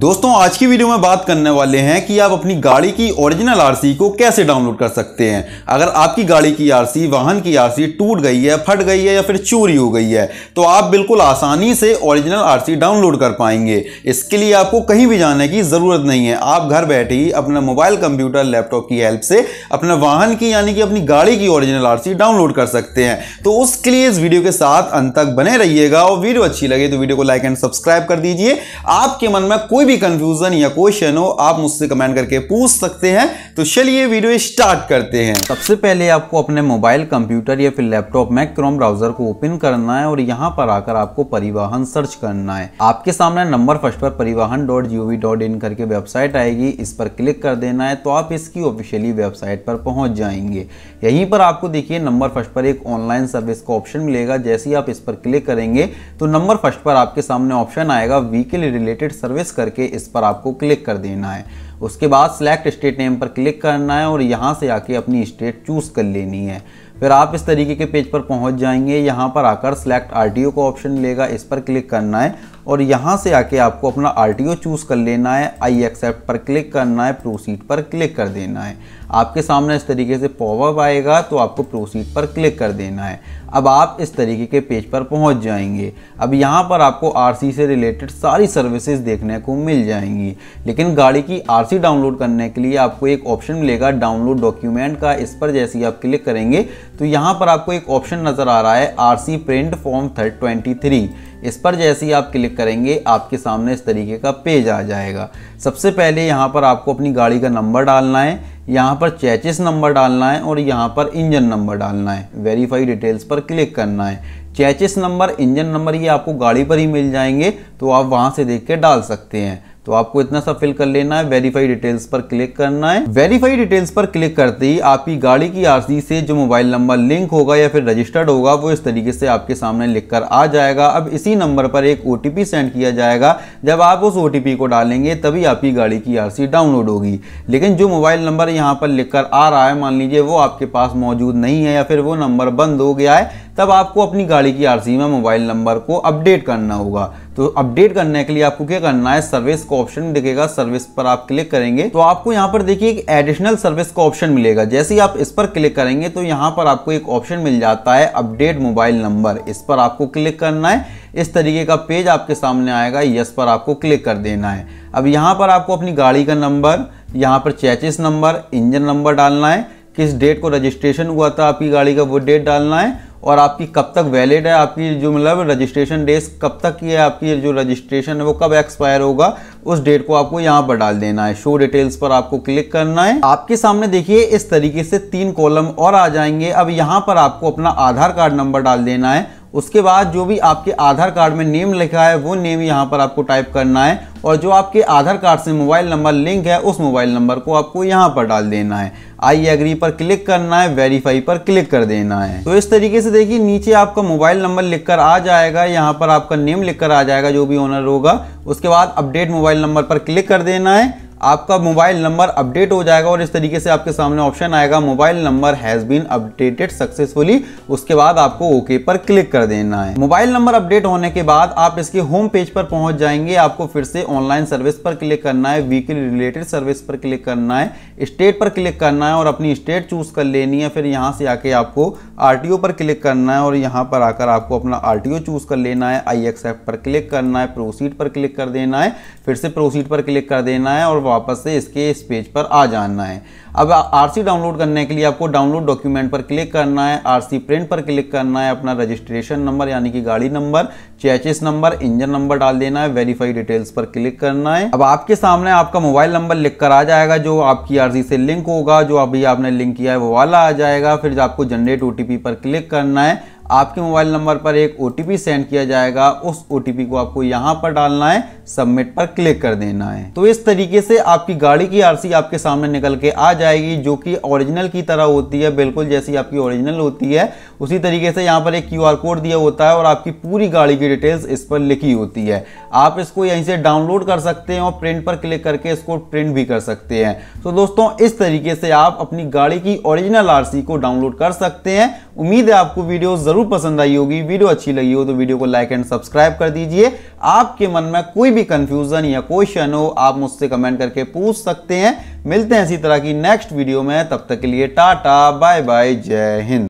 दोस्तों आज की वीडियो में बात करने वाले हैं कि आप अपनी गाड़ी की ओरिजिनल आरसी को कैसे डाउनलोड कर सकते हैं अगर आपकी गाड़ी की आरसी वाहन की आरसी टूट गई है फट गई है या फिर चोरी हो गई है तो आप बिल्कुल आसानी से ओरिजिनल आरसी डाउनलोड कर पाएंगे इसके लिए आपको कहीं भी जाने की ज़रूरत नहीं है आप घर बैठे ही अपना मोबाइल कंप्यूटर लैपटॉप की हेल्प से अपने वाहन की यानी कि अपनी गाड़ी की ओरिजिनल आर डाउनलोड कर सकते हैं तो उसके लिए इस वीडियो के साथ अंत तक बने रहिएगा और वीडियो अच्छी लगे तो वीडियो को लाइक एंड सब्सक्राइब कर दीजिए आपके मन में कोई भी कंफ्यूजन या क्वेश्चन हो आप मुझसे कमेंट करके पूछ सकते हैं तो चलिए वीडियो स्टार्ट करते हैं सबसे पहले आपको अपने मोबाइल कंप्यूटर या फिर लैपटॉप में क्रोम ब्राउजर को ओपन करना है और यहाँ पर आकर आपको परिवहन सर्च करना है आपके सामने नंबर फर्स्ट पर परिवहन डॉट जी डॉट इन करके वेबसाइट आएगी इस पर क्लिक कर देना है तो आप इसकी ऑफिशियली वेबसाइट पर पहुंच जाएंगे यहीं पर आपको देखिए नंबर फर्स्ट पर एक ऑनलाइन सर्विस का ऑप्शन मिलेगा जैसे ही आप इस पर क्लिक करेंगे तो नंबर फर्स्ट पर आपके सामने ऑप्शन आएगा व्हीकल रिलेटेड सर्विस करके करके इस पर आपको क्लिक कर देना है उसके बाद सेलेक्ट स्टेट नेम पर क्लिक करना है और यहाँ से आके अपनी स्टेट चूज़ कर लेनी है फिर आप इस तरीके के पेज पर पहुँच जाएंगे यहाँ पर आकर सेलेक्ट आर का ऑप्शन लेगा इस पर क्लिक करना है और यहाँ से आके आपको अपना आर चूज़ कर लेना है आई एक्सेप्ट पर क्लिक करना है प्रोसीड पर क्लिक कर देना है आपके सामने इस तरीके से पॉपअप आएगा तो आपको प्रोसीड पर क्लिक कर देना है अब आप इस तरीके के पेज पर पहुंच जाएंगे अब यहाँ पर आपको आरसी से रिलेटेड सारी सर्विसेज देखने को मिल जाएंगी लेकिन गाड़ी की आरसी डाउनलोड करने के लिए आपको एक ऑप्शन मिलेगा डाउनलोड डॉक्यूमेंट का इस पर जैसे ही आप क्लिक करेंगे तो यहाँ पर आपको एक ऑप्शन नज़र आ रहा है आर प्रिंट फॉर्म थर्ड ट्वेंटी इस पर जैसे ही आप क्लिक करेंगे आपके सामने इस तरीके का पेज आ जाएगा सबसे पहले यहाँ पर आपको अपनी गाड़ी का नंबर डालना है यहाँ पर चैचिस नंबर डालना है और यहाँ पर इंजन नंबर डालना है वेरीफाई डिटेल्स पर क्लिक करना है चैचिस नंबर इंजन नंबर ये आपको गाड़ी पर ही मिल जाएंगे तो आप वहाँ से देख के डाल सकते हैं तो आपको इतना सा फिल कर लेना है वेरीफाई डिटेल्स पर क्लिक करना है वेरीफाई डिटेल्स पर क्लिक करते ही आपकी गाड़ी की आरसी से जो मोबाइल नंबर लिंक होगा या फिर रजिस्टर्ड होगा वो इस तरीके से आपके सामने लिख कर आ जाएगा अब इसी नंबर पर एक ओ सेंड किया जाएगा जब आप उस ओ को डालेंगे तभी आपकी गाड़ी की आर डाउनलोड होगी लेकिन जो मोबाइल नंबर यहाँ पर लिख कर आ रहा है मान लीजिए वो आपके पास मौजूद नहीं है या फिर वो नंबर बंद हो गया है तब आपको अपनी गाड़ी की आरसी में मोबाइल नंबर को अपडेट करना होगा तो अपडेट करने के लिए आपको क्या करना है सर्विस का ऑप्शन दिखेगा सर्विस पर आप क्लिक करेंगे तो आपको यहाँ पर देखिए एक एडिशनल सर्विस का ऑप्शन मिलेगा जैसे ही आप इस पर क्लिक करेंगे तो यहाँ पर आपको एक ऑप्शन मिल जाता है अपडेट मोबाइल नंबर इस पर आपको क्लिक करना है इस तरीके का पेज आपके सामने आएगा यस पर आपको क्लिक कर देना है अब यहाँ पर आपको अपनी गाड़ी का नंबर यहाँ पर चैचिस नंबर इंजन नंबर डालना है किस डेट को रजिस्ट्रेशन हुआ था आपकी गाड़ी का वो डेट डालना है और आपकी कब तक वैलिड है आपकी जो मतलब रजिस्ट्रेशन डेट कब तक की है आपकी जो रजिस्ट्रेशन है वो कब एक्सपायर होगा उस डेट को आपको यहाँ पर डाल देना है शो डिटेल्स पर आपको क्लिक करना है आपके सामने देखिए इस तरीके से तीन कॉलम और आ जाएंगे अब यहाँ पर आपको अपना आधार कार्ड नंबर डाल देना है उसके बाद जो भी आपके आधार कार्ड में नेम लिखा है वो नेम यहाँ पर आपको टाइप करना है और जो आपके आधार कार्ड से मोबाइल नंबर लिंक है उस मोबाइल नंबर को आपको यहाँ पर डाल देना है आई एग्री पर क्लिक करना है वेरीफाई पर क्लिक कर देना है तो इस तरीके से देखिए नीचे आपका मोबाइल नंबर लिखकर आ जाएगा यहाँ पर आपका नेम लिखकर आ जाएगा जो भी ओनर होगा उसके बाद अपडेट मोबाइल नंबर पर क्लिक कर देना है आपका मोबाइल नंबर अपडेट हो जाएगा और इस तरीके से आपके सामने ऑप्शन आएगा mobile number has been updated successfully उसके बाद आपको ओके पर क्लिक कर देना है मोबाइल नंबर अपडेट होने के बाद आप इसके होम पेज पर पहुंच जाएंगे आपको फिर से ऑनलाइन सर्विस पर क्लिक करना है वीकली रिलेटेड सर्विस पर क्लिक करना है स्टेट पर क्लिक करना है और अपनी स्टेट चूज कर लेनी है फिर यहाँ से आके आपको आर पर क्लिक करना है और यहाँ पर आकर आपको अपना आर चूज कर लेना है आई पर क्लिक करना है प्रोसीड पर क्लिक कर देना है फिर से प्रोसीड पर क्लिक कर देना है और वापस से इसके इस पेज पर आ जाना है अब आरसी डाउनलोड करने के लिए आपको डाउनलोड डॉक्यूमेंट पर क्लिक करना है आरसी प्रिंट पर क्लिक करना है अपना रजिस्ट्रेशन नंबर यानी कि गाड़ी number chassis number engine number डाल देना है वेरीफाई डिटेल्स पर क्लिक करना है अब आपके सामने आपका मोबाइल नंबर लिख कर आ जाएगा जो आपकी आरसी से लिंक होगा जो अभी आपने लिंक किया है वो वाला आ जाएगा फिर आपको जनरेट ओ पर क्लिक करना है आपके मोबाइल नंबर पर एक ओ सेंड किया जाएगा उस ओ को आपको यहाँ पर डालना है सबमिट पर क्लिक कर देना है तो इस तरीके से आपकी गाड़ी की आर आपके सामने निकल के आ जाएगी जो कि ओरिजिनल की तरह होती है बिल्कुल जैसी आपकी ओरिजिनल होती है उसी तरीके से यहाँ पर एक क्यू कोड दिया होता है और आपकी पूरी गाड़ी की डिटेल्स इस पर लिखी होती है आप इसको यहीं से डाउनलोड कर सकते हैं और प्रिंट पर क्लिक करके इसको प्रिंट भी कर सकते हैं तो दोस्तों इस तरीके से आप अपनी गाड़ी की ओरिजिनल आर को डाउनलोड कर सकते हैं उम्मीद है आपको वीडियो जरूर पसंद आई होगी वीडियो अच्छी लगी हो तो वीडियो को लाइक एंड सब्सक्राइब कर दीजिए आपके मन में कोई भी कंफ्यूजन या क्वेश्चन हो आप मुझसे कमेंट करके पूछ सकते हैं मिलते हैं इसी तरह की नेक्स्ट वीडियो में तब तक के लिए टाटा बाय बाय जय हिंद